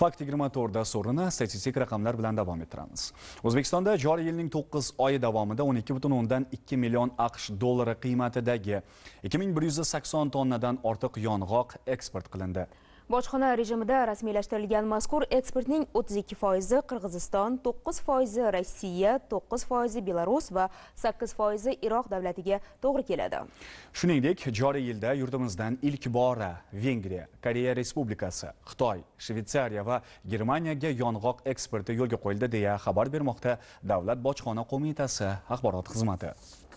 Fakt 24 da sorunu statistik rakamlar bilan devam ettiriniz. Uzbekistan'da cari yılının 9 ayı devamında 12,10'dan 2 milyon akş doları kıymatı dəgi 2180 tonnadan ortak yongaq eksport qilindi. bojxona rejimida rasmiylashtirilgan mazkur eksportning 32 foizi qirg'iziston 9 foizi rossiya 9 foizi belarus va 8 foizi iroq davlatiga to'g'ri keladi shuningdek joriy yilda yurtimizdan ilk bora vengriya koreya respublikasi xitoy shvetsariya va germaniyaga yong'oq eksporti yo'lga qo'yildi deya xabar bermoqda davlat bojxona qo'mitasi axborot xizmati